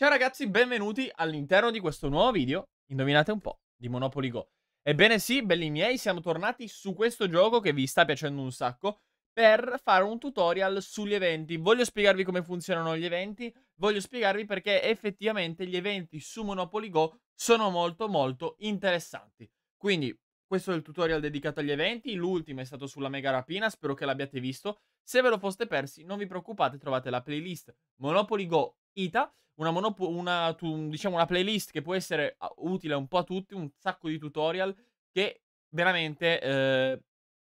Ciao ragazzi, benvenuti all'interno di questo nuovo video, indovinate un po', di Monopoly Go. Ebbene sì, belli miei, siamo tornati su questo gioco che vi sta piacendo un sacco per fare un tutorial sugli eventi. Voglio spiegarvi come funzionano gli eventi, voglio spiegarvi perché effettivamente gli eventi su Monopoly Go sono molto molto interessanti. Quindi questo è il tutorial dedicato agli eventi, l'ultimo è stato sulla mega rapina, spero che l'abbiate visto. Se ve lo foste persi, non vi preoccupate, trovate la playlist Monopoly Go Ita, una, monopo- una, tu, diciamo una playlist che può essere utile un po' a tutti, un sacco di tutorial che veramente, eh,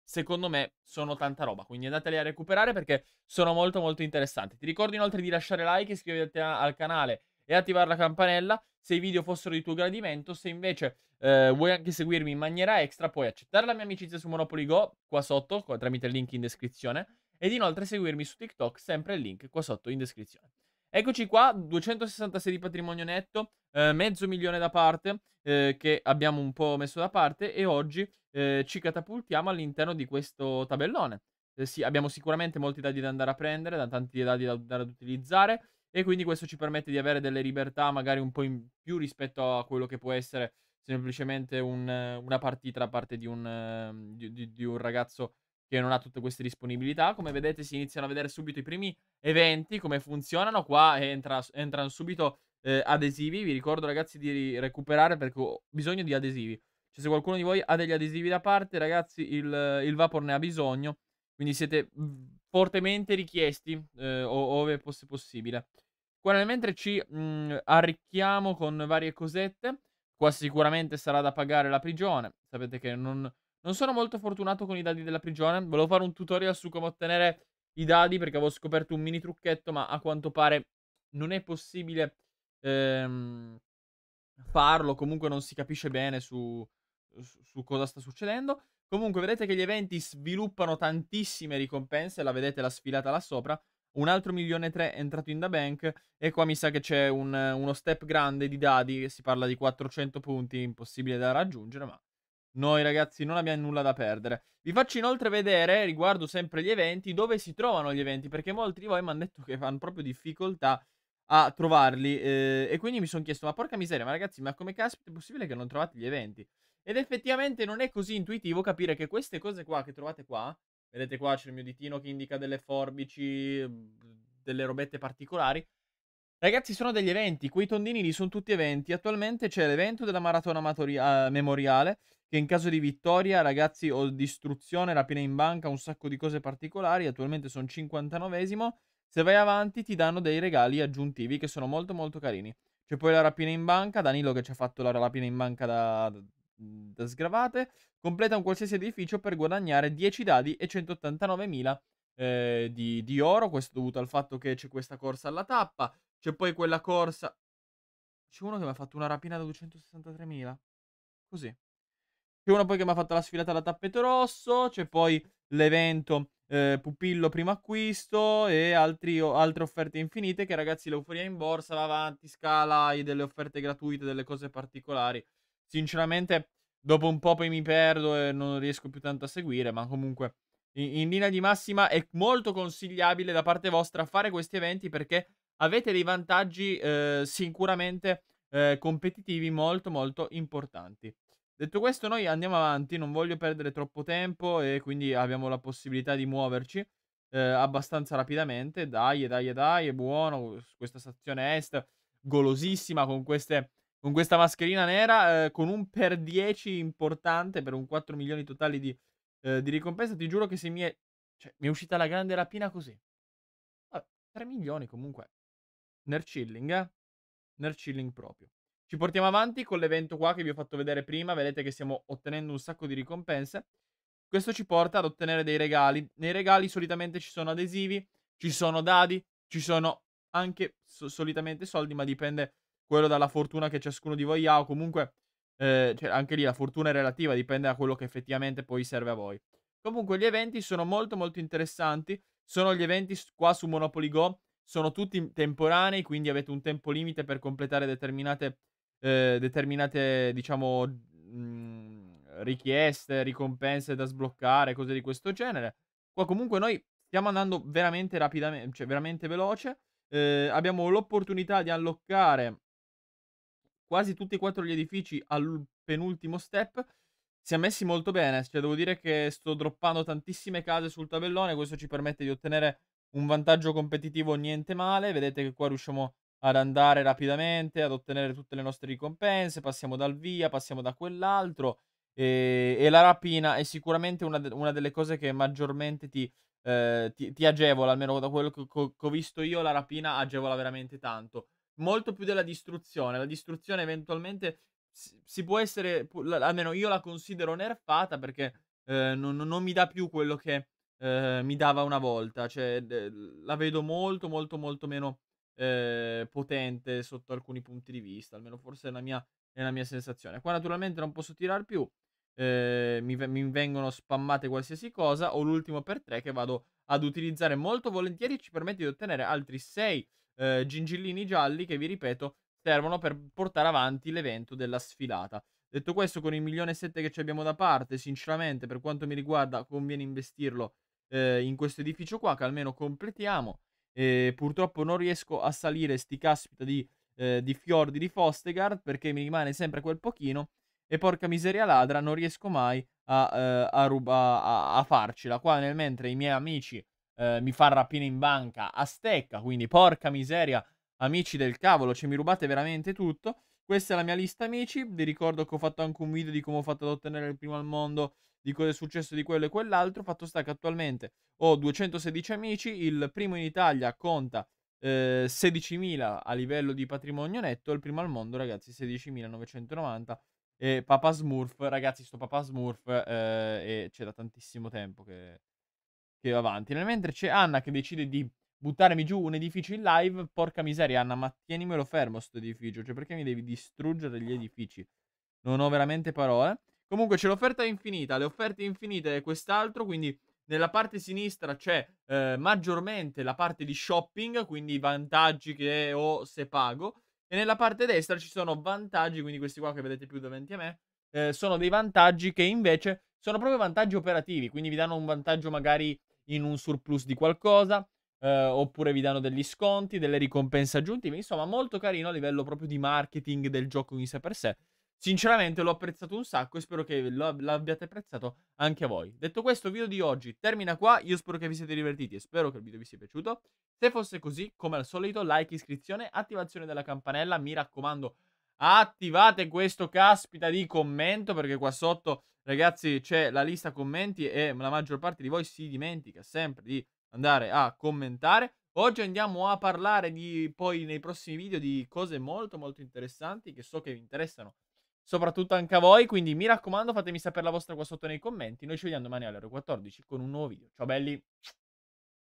secondo me, sono tanta roba. Quindi andateli a recuperare perché sono molto molto interessanti. Ti ricordo inoltre di lasciare like, iscriverti al canale e attivare la campanella se i video fossero di tuo gradimento. Se invece eh, vuoi anche seguirmi in maniera extra, puoi accettare la mia amicizia su Monopoly Go qua sotto, qua, tramite il link in descrizione. Ed inoltre seguirmi su TikTok, sempre il link qua sotto in descrizione. Eccoci qua, 266 di patrimonio netto, eh, mezzo milione da parte eh, che abbiamo un po' messo da parte e oggi eh, ci catapultiamo all'interno di questo tabellone. Eh, sì, abbiamo sicuramente molti dadi da andare a prendere, da tanti dadi da andare ad utilizzare e quindi questo ci permette di avere delle libertà magari un po' in più rispetto a quello che può essere semplicemente un, una partita da parte di un, ehm, di, di, di un ragazzo che non ha tutte queste disponibilità. Come vedete si iniziano a vedere subito i primi eventi, come funzionano. Qua entra, entrano subito eh, adesivi. Vi ricordo ragazzi di recuperare perché ho bisogno di adesivi. Cioè se qualcuno di voi ha degli adesivi da parte, ragazzi, il, il Vapor ne ha bisogno. Quindi siete mm, fortemente richiesti, eh, ove fosse possibile. Qua nel mentre ci mh, mm, arricchiamo con varie cosette. Qua sicuramente sarà da pagare la prigione. Sapete che non non sono molto fortunato con i dadi della prigione. Volevo fare un tutorial su come ottenere i dadi perché avevo scoperto un mini trucchetto, ma a quanto pare non è possibile ehm, farlo. Comunque non si capisce bene su, su, su, cosa sta succedendo. Comunque vedete che gli eventi sviluppano tantissime ricompense. La vedete la sfilata là sopra. Un altro milione e tre è entrato in da bank. E qua mi sa che c'è un, uno step grande di dadi. Si parla di 400 punti, impossibile da raggiungere, ma noi ragazzi non abbiamo nulla da perdere. Vi faccio inoltre vedere, riguardo sempre gli eventi, dove si trovano gli eventi, perché molti di voi mi hanno detto che fanno proprio difficoltà a trovarli. Eh, e quindi mi sono chiesto, ma porca miseria, ma ragazzi, ma come caspita è possibile che non trovate gli eventi? Ed effettivamente non è così intuitivo capire che queste cose qua che trovate qua, vedete qua c'è il mio ditino che indica delle forbici, mm, delle robette particolari, Ragazzi, sono degli eventi, quei tondini lì sono tutti eventi. Attualmente c'è l'evento della maratona uh, memoriale, che in caso di vittoria, ragazzi, ho distruzione, rapina in banca, un sacco di cose particolari, attualmente sono 59esimo. Se vai avanti ti danno dei regali aggiuntivi che sono molto molto carini. C'è poi la rapina in banca, Danilo che ci ha fatto la rapina in banca da, da sgravate. Completa un qualsiasi edificio per guadagnare 10 dadi e 189.000 eh, di, di, oro. Questo dovuto al fatto che c'è questa corsa alla tappa. C'è poi quella corsa... C'è uno che mi ha fatto una rapina da 263.000. Così. C'è uno poi che mi ha fatto la sfilata da tappeto rosso, c'è poi l'evento eh, pupillo primo acquisto e altri, o, altre offerte infinite che ragazzi l'euforia in borsa va avanti, scala, e delle offerte gratuite, delle cose particolari. Sinceramente dopo un po' poi mi perdo e non riesco più tanto a seguire, ma comunque in, in linea di massima è molto consigliabile da parte vostra fare questi eventi perché avete dei vantaggi eh, sicuramente eh, competitivi molto molto importanti. Detto questo, noi andiamo avanti, non voglio perdere troppo tempo e quindi abbiamo la possibilità di muoverci eh, abbastanza rapidamente. Dai, dai, dai, è buono. Questa stazione est, golosissima con, queste, con questa mascherina nera, eh, con un per 10 importante per un 4 milioni totali di, eh, di ricompensa. Ti giuro che se mi è, cioè, mi è uscita la grande rapina così. Vabbè, 3 milioni comunque. Nerchilling, eh? Nerchilling proprio. Ci portiamo avanti con l'evento qua che vi ho fatto vedere prima. Vedete che stiamo ottenendo un sacco di ricompense. Questo ci porta ad ottenere dei regali. Nei regali solitamente ci sono adesivi, ci sono dadi, ci sono anche so solitamente soldi, ma dipende quello dalla fortuna che ciascuno di voi ha o comunque eh, cioè anche lì la fortuna è relativa, dipende da quello che effettivamente poi serve a voi. Comunque gli eventi sono molto molto interessanti, sono gli eventi qua su Monopoly Go, sono tutti temporanei, quindi avete un tempo limite per completare determinate eh, determinate, diciamo, mh, mhmm, richieste, ricompense da sbloccare, cose di questo genere. Qua comunque noi stiamo andando veramente rapidamente, cioè veramente veloce. Eh, abbiamo l'opportunità di alloccare quasi tutti e quattro gli edifici al penultimo step. Si è messi molto bene, cioè devo dire che sto droppando tantissime case sul tabellone, questo ci permette di ottenere un vantaggio competitivo niente male. Vedete che qua riusciamo ad andare rapidamente, ad ottenere tutte le nostre ricompense, passiamo dal via, passiamo da quell'altro e, e, la rapina è sicuramente una, de una delle cose che maggiormente ti, eh, ti, ti, agevola, almeno da quello che, che ho visto io la rapina agevola veramente tanto, molto più della distruzione, la distruzione eventualmente si, si può essere, almeno io la considero nerfata perché eh, non, non, mi dà più quello che eh, mi dava una volta, cioè la vedo molto molto molto meno eh, potente sotto alcuni punti di vista, almeno forse è la mia, è la mia sensazione. Qua naturalmente non posso tirare più, eh, mi, mi, vengono spammate qualsiasi cosa, ho l'ultimo per tre che vado ad utilizzare molto volentieri ci permette di ottenere altri sei eh, gingillini gialli che vi ripeto servono per portare avanti l'evento della sfilata. Detto questo, con il milione e sette che ci abbiamo da parte, sinceramente, per quanto mi riguarda, conviene investirlo eh, in questo edificio qua, che almeno completiamo. E purtroppo non riesco a salire sti caspita di, eh, di fiordi di Fostegard perché mi rimane sempre quel pochino. E porca miseria ladra, non riesco mai a, eh, a, ruba, a, a farcela. Qua nel mentre i miei amici eh, mi fanno rapina in banca a stecca, quindi porca miseria, amici del cavolo, cioè mi rubate veramente tutto. Questa è la mia lista amici, vi ricordo che ho fatto anche un video di come ho fatto ad ottenere il primo al mondo di cosa è successo di quello e quell'altro. Fatto sta che attualmente ho 216 amici, il primo in Italia conta eh, 16.000 a livello di patrimonio netto, il primo al mondo ragazzi 16.990 e Papa Smurf, ragazzi sto Papa Smurf eh, c'è da tantissimo tempo che, che va avanti. Nel mentre c'è Anna che decide di buttarmi giù un edificio in live, porca miseria Anna, ma tienimelo fermo sto edificio, cioè perché mi devi distruggere gli edifici? Non ho veramente parole. Comunque c'è l'offerta infinita, le offerte infinite è quest'altro, quindi nella parte sinistra c'è eh, maggiormente la parte di shopping, quindi i vantaggi che ho se pago, e nella parte destra ci sono vantaggi, quindi questi qua che vedete più davanti a me, eh, sono dei vantaggi che invece sono proprio vantaggi operativi, quindi vi danno un vantaggio magari in un surplus di qualcosa, eh, oppure vi danno degli sconti, delle ricompense aggiuntive, insomma molto carino a livello proprio di marketing del gioco in sé per sé. Sinceramente l'ho apprezzato un sacco e spero che l'abbiate apprezzato anche voi. Detto questo, il video di oggi termina qua. Io spero che vi siete divertiti e spero che il video vi sia piaciuto. Se fosse così, come al solito, like, iscrizione, attivazione della campanella. Mi raccomando, attivate questo caspita di commento perché qua sotto, ragazzi, c'è la lista commenti e la maggior parte di voi si dimentica sempre di andare a commentare. Oggi andiamo a parlare di, poi nei prossimi video di cose molto molto interessanti che so che vi interessano soprattutto anche a voi. Quindi mi raccomando, fatemi sapere la vostra qua sotto nei commenti. Noi ci vediamo domani alle ore 14 con un nuovo video. Ciao belli!